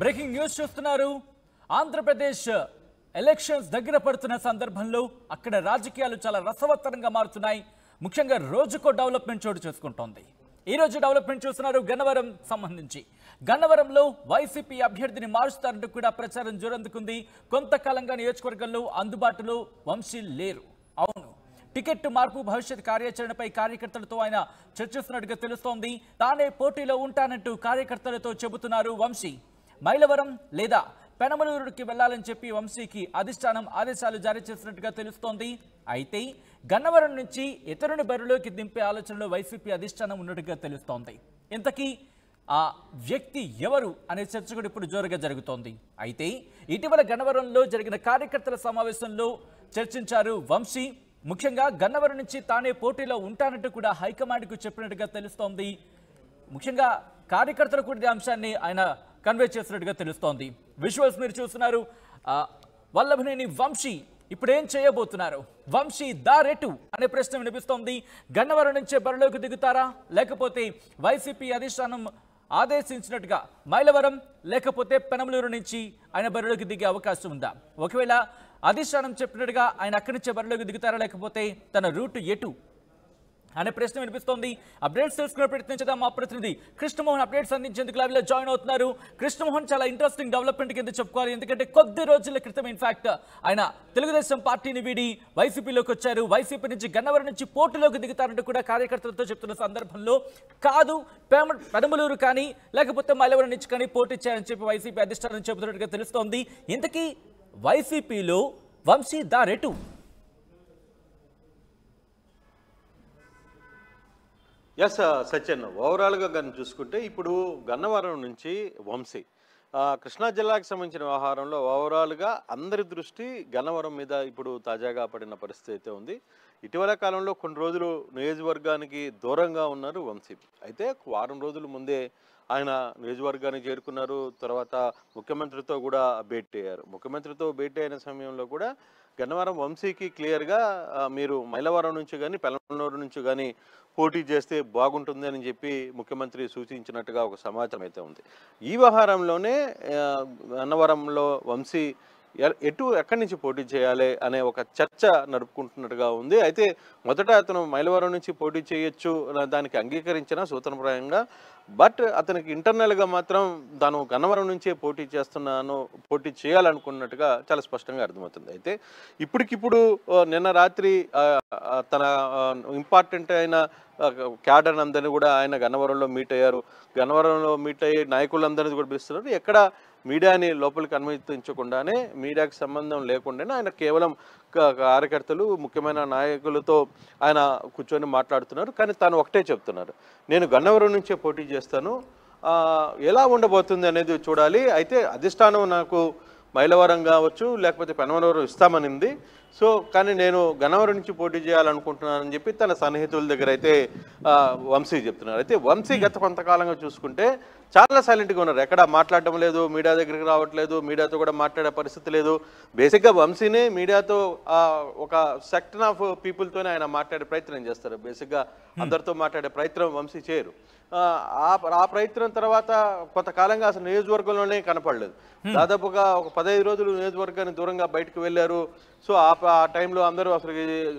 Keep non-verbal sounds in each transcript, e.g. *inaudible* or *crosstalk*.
Breaking news చూస్తున్నారు Andhra Pradesh elections దగ్గర పడుతున్న సందర్భంలో అక్కడ రాజకీయాలు చాలా రసవత్తరంగా మారుతున్నాయి ముఖ్యంగా రోజుకో డెవలప్మెంట్ చోటు చేసుకుంటోంది ఈరోజు డెవలప్మెంట్ చూస్తున్నారు గన్నవరం సంబంధించి గన్నవరంలో వైసీపీ అభ్యర్థిని మారుస్తారంటూ కూడా ప్రచారం జోరందుకుంది కొంతకాలంగా నియోజకవర్గంలో అందుబాటులో వంశీ లేరు అవును టికెట్ మార్పు భవిష్యత్ కార్యాచరణపై కార్యకర్తలతో ఆయన చర్చిస్తున్నట్టుగా తెలుస్తోంది తానే పోటీలో ఉంటానంటూ కార్యకర్తలతో చెబుతున్నారు వంశీ మైలవరం లేదా పెనమలూరుకి వెళ్లాలని చెప్పి వంశీకి అధిష్టానం ఆదేశాలు జారీ చేసినట్టుగా తెలుస్తోంది అయితే గన్నవరం నుంచి ఇతరుని బరిలోకి దింపే ఆలోచనలో వైసీపీ అధిష్టానం ఉన్నట్టుగా తెలుస్తోంది ఇంతకీ ఆ వ్యక్తి ఎవరు అనే చర్చ కూడా ఇప్పుడు జోరుగా జరుగుతోంది అయితే ఇటీవల గన్నవరంలో జరిగిన కార్యకర్తల సమావేశంలో చర్చించారు వంశీ ముఖ్యంగా గన్నవరం నుంచి తానే పోటీలో ఉంటానంటూ కూడా హైకమాండ్కు చెప్పినట్టుగా తెలుస్తోంది ముఖ్యంగా కార్యకర్తలు కూడా అంశాన్ని ఆయన కన్వే చేసినట్టుగా తెలుస్తోంది విజువల్స్ మీరు చూస్తున్నారు వల్లభనేని వంశీ ఇప్పుడు ఏం చేయబోతున్నారు వంశీ దారెటు అనే ప్రశ్న వినిపిస్తోంది గన్నవరం నుంచే బరిలోకి దిగుతారా లేకపోతే వైసీపీ అధిష్టానం ఆదేశించినట్టుగా మైలవరం లేకపోతే పెనమలూరు నుంచి ఆయన బరిలోకి దిగే అవకాశం ఉందా ఒకవేళ అధిష్టానం చెప్పినట్టుగా ఆయన అక్కడి నుంచే బరిలోకి దిగుతారా లేకపోతే తన రూటు ఎటు అనే ప్రశ్న వినిపిస్తోంది అప్డేట్స్ తెలుసుకునే ప్రయత్నించదా మా ప్రతినిధి కృష్ణమోహన్ అప్డేట్స్ అందించేందుకు లైవ్లో జాయిన్ అవుతున్నారు కృష్ణమోహన్ చాలా ఇంట్రెస్టింగ్ డెవలప్మెంట్ కింద చెప్పుకోవాలి ఎందుకంటే కొద్ది రోజుల క్రితం ఇన్ఫాక్ట్ ఆయన తెలుగుదేశం పార్టీని వీడి వైసీపీలోకి వచ్చారు వైసీపీ నుంచి గన్నవరం నుంచి పోటీలోకి దిగుతారంటూ కూడా కార్యకర్తలతో చెప్తున్న సందర్భంలో కాదు పెదమలూరు కానీ లేకపోతే మల్లవరం నుంచి కానీ పోటీ చేయాలని చెప్పి వైసీపీ అధిష్టానం చెబుతున్నట్టుగా తెలుస్తోంది ఇంతకీ వైసీపీలో వంశీ దారెటు ఎస్ సత్యన్ ఓవరాల్గా కానీ చూసుకుంటే ఇప్పుడు గన్నవరం నుంచి వంశీ కృష్ణా జిల్లాకు సంబంధించిన వ్యవహారంలో ఓవరాల్గా అందరి దృష్టి గన్నవరం మీద ఇప్పుడు తాజాగా పడిన పరిస్థితి అయితే ఉంది ఇటీవల కాలంలో కొన్ని రోజులు నియోజకవర్గానికి దూరంగా ఉన్నారు వంశీ అయితే వారం రోజుల ముందే ఆయన నియోజకవర్గానికి చేరుకున్నారు తర్వాత ముఖ్యమంత్రితో కూడా భేటీ అయ్యారు ముఖ్యమంత్రితో భేటీ అయిన సమయంలో కూడా గన్నవరం వంశీకి క్లియర్గా మీరు మైలవరం నుంచి కానీ పెలనూరు నుంచి కానీ పోటీ చేస్తే బాగుంటుంది అని చెప్పి ముఖ్యమంత్రి సూచించినట్టుగా ఒక సమాచారం అయితే ఉంది ఈ వ్యవహారంలోనే గన్నవరంలో వంశీ ఎటు ఎక్కడి నుంచి పోటీ చేయాలి అనే ఒక చర్చ నడుపుకుంటున్నట్టుగా ఉంది అయితే మొదట అతను మైలవరం నుంచి పోటీ చేయొచ్చు దానికి అంగీకరించిన సూత్రప్రాయంగా బట్ అతనికి ఇంటర్నల్గా మాత్రం తను గన్నవరం నుంచే పోటీ చేస్తున్నాను పోటీ చేయాలనుకున్నట్టుగా చాలా స్పష్టంగా అర్థమవుతుంది అయితే ఇప్పటికిప్పుడు నిన్న రాత్రి తన ఇంపార్టెంట్ అయిన క్యాడర్ అందరినీ కూడా ఆయన గన్నవరంలో మీట్ అయ్యారు గన్నవరంలో మీట్ అయ్యే నాయకులందరినీ కూడా పిలుస్తున్నారు ఎక్కడ మీడియాని లోపలికి అనుమతించకుండానే మీడియాకి సంబంధం లేకుండానే ఆయన కేవలం కార్యకర్తలు ముఖ్యమైన నాయకులతో ఆయన కూర్చొని మాట్లాడుతున్నారు కానీ తాను ఒకటే చెప్తున్నారు నేను గన్నవరం నుంచే పోటీ చేస్తాను ఎలా ఉండబోతుంది అనేది చూడాలి అయితే అధిష్టానం నాకు మైలవరం కావచ్చు లేకపోతే పెనమలవరం ఇస్తామనింది సో కానీ నేను గన్నవరం నుంచి పోటీ చేయాలనుకుంటున్నానని చెప్పి తన సన్నిహితుల దగ్గర అయితే వంశీ చెప్తున్నారు అయితే వంశీ గత కొంతకాలంగా చూసుకుంటే చాలా సైలెంట్గా ఉన్నారు ఎక్కడ మాట్లాడటం లేదు మీడియా దగ్గరికి రావట్లేదు మీడియాతో కూడా మాట్లాడే పరిస్థితి లేదు బేసిక్గా వంశీనే మీడియాతో ఒక సెక్షన్ ఆఫ్ పీపుల్తోనే ఆయన మాట్లాడే ప్రయత్నం చేస్తారు బేసిక్గా అందరితో మాట్లాడే ప్రయత్నం వంశీ చేయరు ఆ ప్రయత్నం తర్వాత కొంతకాలంగా అసలు నియోజకవర్గంలోనే కనపడలేదు దాదాపుగా ఒక పదహైదు రోజులు నియోజకవర్గాన్ని దూరంగా బయటకు వెళ్ళారు సో ఆ ఆ టైంలో అందరూ అసలు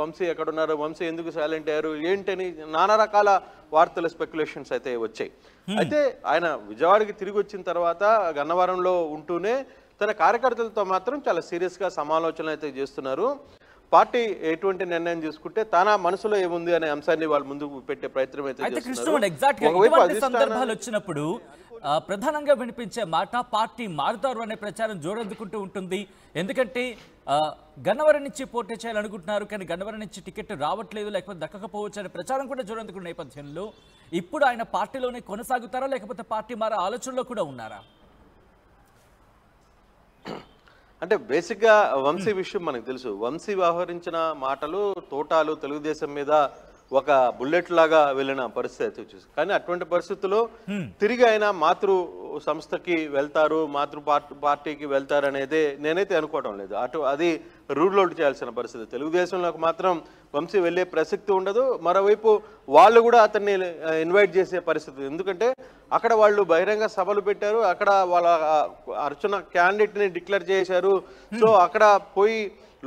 వంశీ ఎక్కడున్నారు వంశీ ఎందుకు సైలెంట్ అయ్యారు ఏంటని నానా రకాల వార్తల స్పెక్యులేషన్స్ అయితే వచ్చాయి hmm. అయితే ఆయన విజయవాడకి తిరిగి వచ్చిన తర్వాత గన్నవరంలో ఉంటూనే తన కార్యకర్తలతో మాత్రం చాలా సీరియస్గా సమాలోచనలు అయితే చేస్తున్నారు పార్టీ ఎటువంటి నిర్ణయం తీసుకుంటే తన మనసులో ఏముంది అనే అంశాన్ని వాళ్ళు ముందుకు పెట్టే ప్రయత్నం అయితే వచ్చినప్పుడు ప్రధానంగా వినిపించే మాట పార్టీ మారుతారు అనే ప్రచారం జోరందుకుంటూ ఉంటుంది ఎందుకంటే గన్నవరం నుంచి పోటీ చేయాలనుకుంటున్నారు కానీ గన్నవరం నుంచి టికెట్ రావట్లేదు లేకపోతే దక్కకపోవచ్చు అనే ప్రచారం కూడా జోరందుకున్న నేపథ్యంలో ఇప్పుడు ఆయన పార్టీలోనే కొనసాగుతారా లేకపోతే పార్టీ మారే ఆలోచనలో కూడా ఉన్నారా అంటే బేసిక్గా వంశీ విషయం మనకు తెలుసు వంశీ వ్యవహరించిన మాటలు తోటాలు తెలుగుదేశం మీద ఒక బుల్లెట్ లాగా వెళ్ళిన పరిస్థితి వచ్చేసి కానీ అటువంటి పరిస్థితుల్లో తిరిగి ఆయన మాతృ సంస్థకి వెళ్తారు మాతృ పార్టీకి వెళ్తారు అనేది నేనైతే అనుకోవడం లేదు అటు అది రూల్ అవుట్ చేయాల్సిన పరిస్థితి తెలుగుదేశంలోకి మాత్రం వంశీ వెళ్ళే ప్రసక్తి ఉండదు మరోవైపు వాళ్ళు కూడా అతన్ని ఇన్వైట్ చేసే పరిస్థితి ఎందుకంటే అక్కడ వాళ్ళు బహిరంగ సభలు పెట్టారు అక్కడ వాళ్ళ అర్చన క్యాండిడేట్ని డిక్లేర్ చేశారు సో అక్కడ పోయి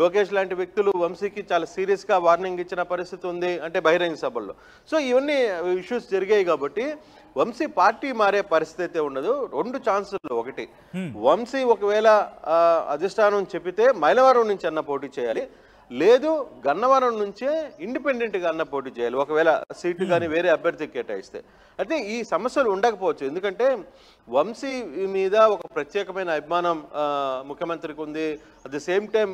లోకేష్ లాంటి వ్యక్తులు వంశీకి చాలా సీరియస్గా వార్నింగ్ ఇచ్చిన పరిస్థితి ఉంది అంటే బహిరంగ సభల్లో సో ఇవన్నీ ఇష్యూస్ జరిగాయి కాబట్టి వంశీ పార్టీ మారే పరిస్థితి అయితే ఉండదు రెండు ఛాన్సులు ఒకటి వంశీ ఒకవేళ అధిష్టానం చెప్పితే మైలవరం నుంచి అన్న పోటీ చేయాలి లేదు గన్నవరం నుంచే ఇండిపెండెంట్గా అన్న పోటీ చేయాలి ఒకవేళ సీట్లు కానీ వేరే అభ్యర్థికి కేటాయిస్తే అయితే ఈ సమస్యలు ఉండకపోవచ్చు ఎందుకంటే వంశీ మీద ఒక ప్రత్యేకమైన అభిమానం ముఖ్యమంత్రికి ఉంది అట్ ది సేమ్ టైం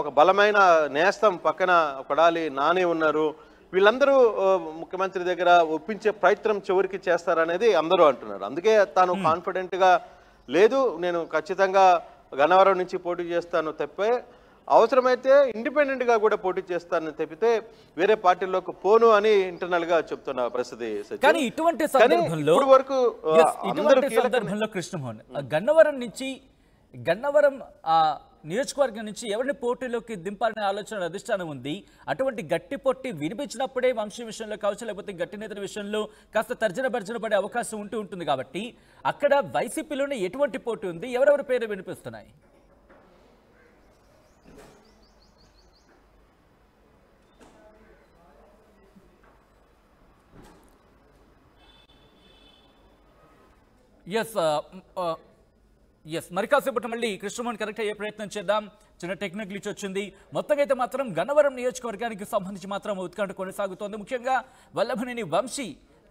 ఒక బలమైన నేస్తం పక్కన కొడాలి నాని ఉన్నారు వీళ్ళందరూ ముఖ్యమంత్రి దగ్గర ఒప్పించే ప్రయత్నం చివరికి చేస్తారనేది అందరూ అంటున్నారు అందుకే తాను కాన్ఫిడెంట్గా లేదు నేను ఖచ్చితంగా గన్నవరం నుంచి పోటీ చేస్తాను తప్పే అవసరమైతే ఇండిపెండెంట్గా కూడా పోటీ చేస్తానని చెప్పితే వేరే పార్టీలోకి పోను అని ఇంటర్నల్ గా చెప్తున్న పరిస్థితి కానీ ఇటువంటి సందర్భంలో ఇటువంటి సందర్భంలో కృష్ణమోహన్ గన్నవరం నుంచి గన్నవరం నియోజకవర్గం నుంచి ఎవరిని పోటీలోకి దింపాలనే ఆలోచన అధిష్టానం ఉంది అటువంటి గట్టి పొట్టి వినిపించినప్పుడే వంశీ విషయంలో కావచ్చు లేకపోతే గట్టి నేతల విషయంలో కాస్త తర్జన భర్జన పడే అవకాశం ఉంటూ ఉంటుంది కాబట్టి అక్కడ వైసీపీలోనే ఎటువంటి పోటీ ఉంది ఎవరెవరి పేరు వినిపిస్తున్నాయి ఎస్ ఎస్ మరి కాసేపటి మళ్ళీ కృష్ణమోహన్ కనెక్ట్ అయ్యే ప్రయత్నం చేద్దాం చిన్న టెక్నికల్ ఇచ్చి వచ్చింది మొత్తం అయితే మాత్రం గన్నవరం నియోజకవర్గానికి సంబంధించి మాత్రం ఉత్కంఠ కొనసాగుతోంది ముఖ్యంగా వల్లభనేని వంశీ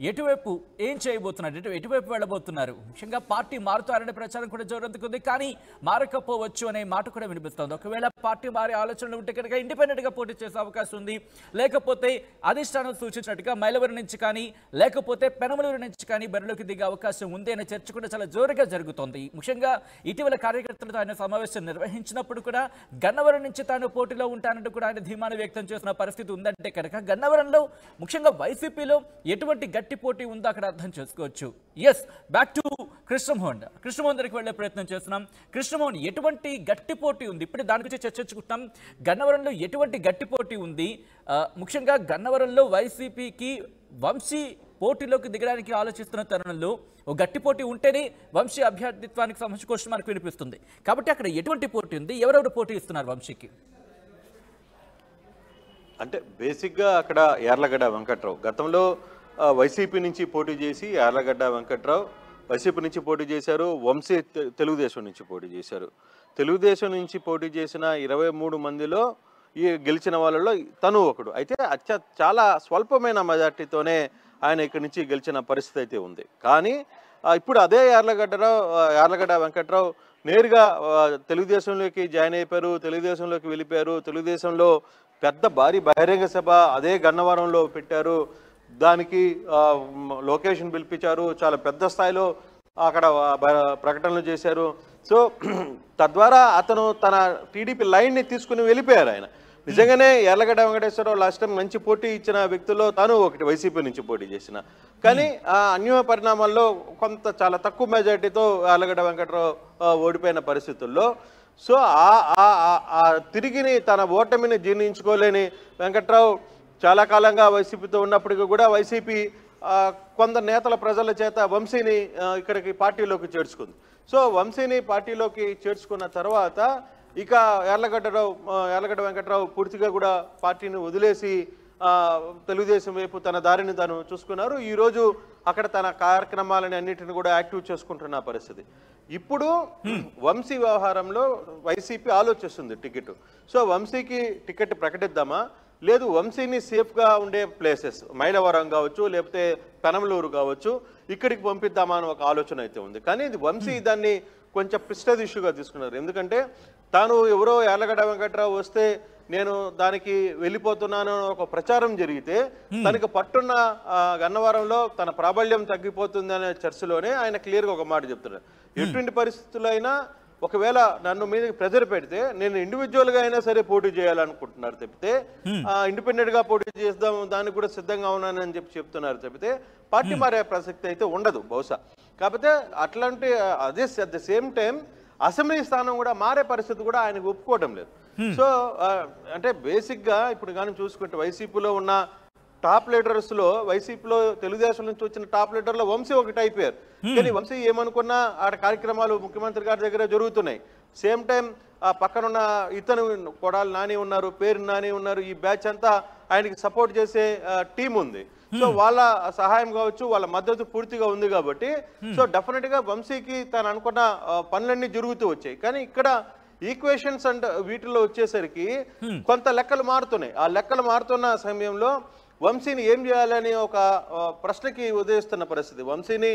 ఎటువైపు ఏం చేయబోతున్నారు ఎటువైపు వెళ్ళబోతున్నారు ముఖ్యంగా పార్టీ మారుతారనే ప్రచారం కూడా జోరందుకుంది కానీ మారకపోవచ్చు అనే మాట కూడా వినిపిస్తుంది ఒకవేళ పార్టీ మారే ఆలోచనలు ఉంటే కనుక ఇండిపెండెంట్గా పోటీ చేసే అవకాశం ఉంది లేకపోతే అధిష్టానం సూచించినట్టుగా మైలవరి నుంచి కానీ లేకపోతే పెనమలూరు నుంచి కానీ బరిలోకి దిగే అవకాశం ఉంది అనే చర్చ కూడా చాలా జోరుగా జరుగుతోంది ముఖ్యంగా ఇటీవల కార్యకర్తలతో ఆయన సమావేశం నిర్వహించినప్పుడు కూడా గన్నవరం నుంచి తాను పోటీలో ఉంటానంటూ కూడా ఆయన ధీమాను వ్యక్తం చేసిన పరిస్థితి ఉందంటే కనుక గన్నవరంలో ముఖ్యంగా వైసీపీలో ఎటువంటి గట్టి గట్టి పోటీ ఉందో అక్కడ అర్థం చేసుకోవచ్చు yes back to Krishnamohan Krishnamohan దగ్గరికి వెళ్ళే ప్రయత్నం చేస్తున్నాం కృష్ణమోహన్ ఎటువంటి గట్టి పోటీ ఉంది ఇప్పుడు దాని గురించి చర్చించుకుంటున్నాం గన్నవరంలో ఎటువంటి గట్టి పోటీ ఉంది ముఖ్యంగా గన్నవరంలో వైసీపీకి వంశీ పోటీలోకి దిగడానికి ఆలోచిస్తున్న తరుణంలో ఓ గట్టి పోటీ ఉంటేనే వంశీ అభ్యర్థిత్వానికి సంబంధించి క్వశ్చన్ మనకు వినిపిస్తుంది కాబట్టి అక్కడ ఎటువంటి పోటీ ఉంది ఎవరెవరు పోటీ ఇస్తున్నారు వంశీకి అంటే బేసిక్గా అక్కడ యార్లగడ్డ వెంకట్రావు గతంలో వైసీపీ నుంచి పోటీ చేసి యార్లగడ్డ వెంకట్రావు వైసీపీ నుంచి పోటీ చేశారు వంశీ తెలుగుదేశం నుంచి పోటీ చేశారు తెలుగుదేశం నుంచి పోటీ చేసిన ఇరవై మూడు మందిలో ఈ గెలిచిన వాళ్ళలో తను ఒకడు అయితే అత్య చాలా స్వల్పమైన మెజార్టీతోనే ఆయన ఇక్కడి నుంచి గెలిచిన పరిస్థితి అయితే ఉంది కానీ ఇప్పుడు అదే యార్లగడ్డరావు యార్లగడ్డ వెంకట్రావు నేరుగా తెలుగుదేశంలోకి జాయిన్ అయిపోయారు తెలుగుదేశంలోకి వెళ్ళిపోయారు తెలుగుదేశంలో పెద్ద భారీ బహిరంగ సభ అదే గన్నవరంలో పెట్టారు దానికి లొకేషన్ పిలిపించారు చాలా పెద్ద స్థాయిలో అక్కడ ప్రకటనలు చేశారు సో *clears throat* తద్వారా అతను తన టీడీపీ లైన్ని తీసుకుని వెళ్ళిపోయారు ఆయన నిజంగానే ఎర్లగడ్డ వెంకటేశ్వరరావు లాస్ట్ టైం మంచి పోటీ ఇచ్చిన వ్యక్తుల్లో తాను ఒకటి వైసీపీ నుంచి పోటీ చేసిన కానీ ఆ అన్య పరిణామాల్లో కొంత చాలా తక్కువ మెజార్టీతో ఎర్లగడ్డ వెంకటరావు ఓడిపోయిన పరిస్థితుల్లో సో ఆ తిరిగిని తన ఓటమిని జీర్ణించుకోలేని వెంకట్రావు చాలా కాలంగా వైసీపీతో ఉన్నప్పటికీ కూడా వైసీపీ కొందరు నేతల ప్రజల చేత వంశీని ఇక్కడికి పార్టీలోకి చేర్చుకుంది సో వంశీని పార్టీలోకి చేర్చుకున్న తర్వాత ఇక ఎర్లగడ్డరావు ఎర్లగడ్డ వెంకట్రావు పూర్తిగా కూడా పార్టీని వదిలేసి తెలుగుదేశం వైపు తన దారిని తను చూసుకున్నారు ఈరోజు అక్కడ తన కార్యక్రమాలని అన్నింటిని కూడా యాక్టివ్ చేసుకుంటున్న పరిస్థితి ఇప్పుడు వంశీ వ్యవహారంలో వైసీపీ ఆలోచిస్తుంది టికెట్ సో వంశీకి టికెట్ ప్రకటిద్దామా లేదు వంశీని సేఫ్గా ఉండే ప్లేసెస్ మైలవరం కావచ్చు లేకపోతే పెనమలూరు కావచ్చు ఇక్కడికి పంపిద్దామా అని ఒక ఆలోచన అయితే ఉంది కానీ ఇది వంశీ hmm. దాన్ని కొంచెం ప్రిస్టేజ్ ఇష్యూగా తీసుకున్నారు ఎందుకంటే తాను ఎవరో ఎర్లగడ్డ వెంకట్రావు వస్తే నేను దానికి వెళ్ళిపోతున్నాను ఒక ప్రచారం జరిగితే hmm. తనకు పట్టున్న గన్నవరంలో తన ప్రాబల్యం తగ్గిపోతుంది అనే చర్చలోనే ఆయన క్లియర్గా ఒక మాట చెప్తున్నాడు hmm. ఎటువంటి పరిస్థితులైనా ఒకవేళ నన్ను మీద ప్రెజర్ పెడితే నేను ఇండివిజువల్ గా అయినా సరే పోటీ చేయాలనుకుంటున్నారు చెప్తే ఇండిపెండెంట్ గా పోటీ చేద్దాం దానికి కూడా సిద్ధంగా ఉన్నానని చెప్పి చెప్తున్నారు చెప్తే పార్టీ మారే ప్రసక్తి అయితే ఉండదు బహుశా కాకపోతే అట్లాంటి అదే at the same time assembly స్థానం కూడా మారే పరిస్థితి కూడా ఆయనకు ఒప్పుకోవడం లేదు సో అంటే బేసిక్ గా ఇప్పుడు కానీ చూసుకుంటే వైసీపీలో ఉన్న టాప్ లో వైసీపీలో తెలుగుదేశం నుంచి వచ్చిన టాప్ లీడర్లో వంశీ ఒకటి అయిపోయారు కానీ వంశీ ఏమనుకున్నా ఆ కార్యక్రమాలు ముఖ్యమంత్రి గారి దగ్గర జరుగుతున్నాయి సేమ్ టైం ఆ పక్కనున్న ఇతను కొడాలి నాని ఉన్నారు పేరు నాని ఉన్నారు ఈ బ్యాచ్ అంతా ఆయనకి సపోర్ట్ చేసే టీం ఉంది సో వాళ్ళ సహాయం కావచ్చు వాళ్ళ మద్దతు పూర్తిగా ఉంది కాబట్టి సో డెఫినెట్ గా వంశీకి తను అనుకున్న పనులన్నీ జరుగుతూ వచ్చాయి కానీ ఇక్కడ ఈక్వేషన్స్ అండ్ వీటిలో వచ్చేసరికి కొంత లెక్కలు మారుతున్నాయి ఆ లెక్కలు మారుతున్న సమయంలో వంశీని ఏం చేయాలని ఒక ప్రశ్నకి ఉదయిస్తున్న పరిస్థితి వంశీని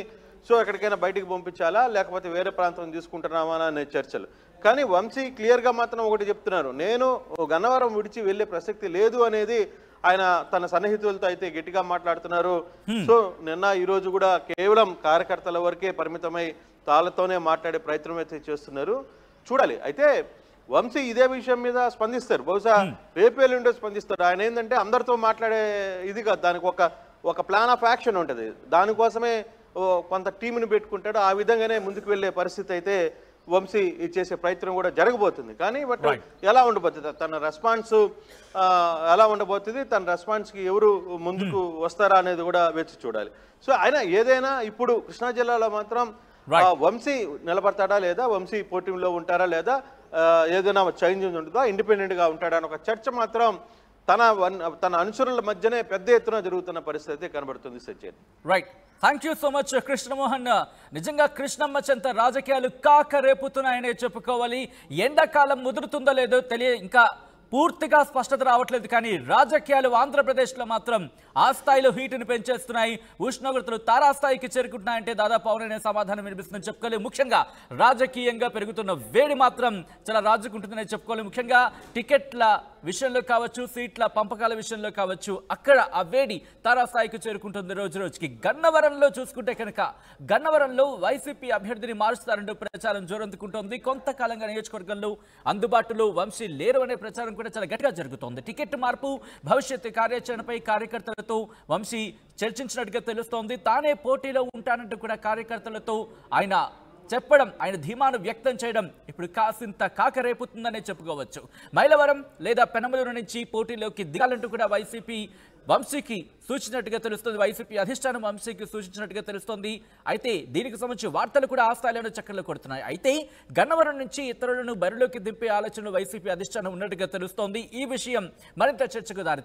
సో ఎక్కడికైనా బయటికి పంపించాలా లేకపోతే వేరే ప్రాంతం తీసుకుంటున్నామా అనే చర్చలు కానీ వంశీ క్లియర్గా మాత్రం ఒకటి చెప్తున్నారు నేను గన్నవరం విడిచి వెళ్ళే ప్రసక్తి లేదు అనేది ఆయన తన సన్నిహితులతో అయితే గట్టిగా మాట్లాడుతున్నారు సో నిన్న ఈరోజు కూడా కేవలం కార్యకర్తల వరకే పరిమితమై తాళ్ళతోనే మాట్లాడే ప్రయత్నం అయితే చేస్తున్నారు చూడాలి అయితే వంశీ ఇదే విషయం మీద స్పందిస్తారు బహుశా రేపేలుండే స్పందిస్తారు ఆయన ఏంటంటే అందరితో మాట్లాడే ఇది కాదు దానికి ఒక ఒక ప్లాన్ ఆఫ్ యాక్షన్ ఉంటుంది దానికోసమే కొంత టీంని పెట్టుకుంటాడు ఆ విధంగానే ముందుకు వెళ్ళే పరిస్థితి అయితే వంశీ చేసే ప్రయత్నం కూడా జరగబోతుంది కానీ బట్ ఎలా ఉండబోతుంది తన రెస్పాన్స్ ఎలా ఉండబోతుంది తన రెస్పాన్స్కి ఎవరు ముందుకు వస్తారా అనేది కూడా వేచి చూడాలి సో ఆయన ఏదైనా ఇప్పుడు కృష్ణా జిల్లాలో మాత్రం వంశీ నిలబడతాడా లేదా వంశీ పోటీలో ఉంటారా లేదా ఏదైనా చేంజ్ ఉంటుందో ఇండిపెండెంట్గా ఉంటాడని ఒక చర్చ మాత్రం తన తన అనుచరుల మధ్యనే పెద్ద ఎత్తున జరుగుతున్న పరిస్థితి కనబడుతుంది Sachin right thank you so much Krishnamohan నిజంగా కృష్ణమ్మ చెంత రాజకీయాలు కాక రేపుతున్నాయనే చెప్పుకోవాలి ఎండాకాలం ముదురుతుందో లేదో తెలియ ఇంకా పూర్తిగా స్పష్టత రావట్లేదు కానీ రాజకీయాలు ఆంధ్రప్రదేశ్లో మాత్రం ఆ స్థాయిలో హీటును పెంచేస్తున్నాయి ఉష్ణోగ్రతలు తారాస్థాయికి చేరుకుంటున్నాయంటే దాదాపు అవుననే సమాధానం వినిపిస్తుందని చెప్పుకోలేదు ముఖ్యంగా రాజకీయంగా పెరుగుతున్న వేడి మాత్రం చాలా రాజుకుంటుందనే చెప్పుకోవాలి ముఖ్యంగా టికెట్ల విషయంలో కావచ్చు సీట్ల పంపకాల విషయంలో కావచ్చు అక్కడ ఆ వేడి తారాస్థాయికి చేరుకుంటుంది రోజు రోజుకి గన్నవరంలో చూసుకుంటే కనుక గన్నవరంలో వైసీపీ అభ్యర్థిని మారుస్తారంటూ ప్రచారం జోరందుకుంటోంది కొంతకాలంగా నియోజకవర్గంలో అందుబాటులో వంశీ లేరు అనే ప్రచారం కూడా చాలా గట్టిగా జరుగుతోంది టికెట్ మార్పు భవిష్యత్తు కార్యాచరణపై కార్యకర్తలతో వంశీ చర్చించినట్టుగా తెలుస్తోంది తానే పోటీలో ఉంటానంటూ కూడా కార్యకర్తలతో ఆయన చెప్పడం ఆయన ధీమాను వ్యక్తం చేయడం ఇప్పుడు కాసింత కాకరేపుతుందనే చెప్పుకోవచ్చు మైలవరం లేదా పెనమలూరు నుంచి పోటీలోకి దిగాలంటూ కూడా వైసీపీ వంశీకి సూచించినట్టుగా తెలుస్తుంది వైసీపీ అధిష్టానం వంశీకి సూచించినట్టుగా తెలుస్తోంది అయితే దీనికి సంబంధించి వార్తలు కూడా ఆ స్థాయిలోనే చక్కర్లు కొడుతున్నాయి అయితే గన్నవరం నుంచి ఇతరులను బరిలోకి దింపే ఆలోచనలు వైసీపీ అధిష్టానం ఉన్నట్టుగా తెలుస్తోంది ఈ విషయం మరింత చర్చకు దారితీ